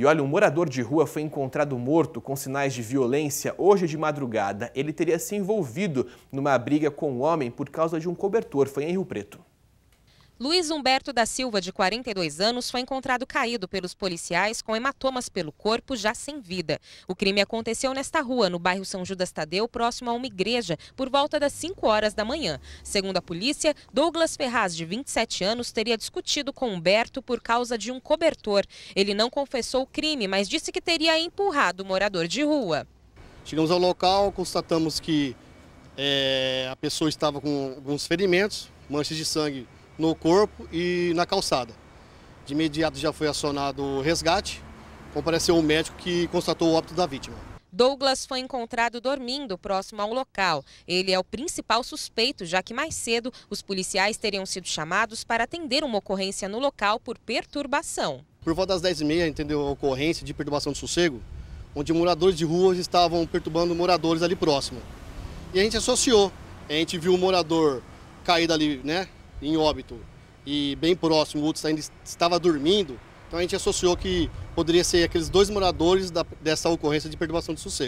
E olha, um morador de rua foi encontrado morto com sinais de violência hoje de madrugada. Ele teria se envolvido numa briga com um homem por causa de um cobertor. Foi em Rio Preto. Luiz Humberto da Silva, de 42 anos, foi encontrado caído pelos policiais com hematomas pelo corpo, já sem vida. O crime aconteceu nesta rua, no bairro São Judas Tadeu, próximo a uma igreja, por volta das 5 horas da manhã. Segundo a polícia, Douglas Ferraz, de 27 anos, teria discutido com Humberto por causa de um cobertor. Ele não confessou o crime, mas disse que teria empurrado o morador de rua. Chegamos ao local, constatamos que é, a pessoa estava com alguns ferimentos, manchas de sangue no corpo e na calçada. De imediato já foi acionado o resgate, compareceu o um médico que constatou o óbito da vítima. Douglas foi encontrado dormindo próximo ao local. Ele é o principal suspeito, já que mais cedo os policiais teriam sido chamados para atender uma ocorrência no local por perturbação. Por volta das 10h30, entendeu a ocorrência de perturbação de sossego, onde moradores de ruas estavam perturbando moradores ali próximo. E a gente associou. A gente viu o morador caído ali, né, em óbito e bem próximo, o outro ainda estava dormindo, então a gente associou que poderia ser aqueles dois moradores da, dessa ocorrência de perturbação de sossego.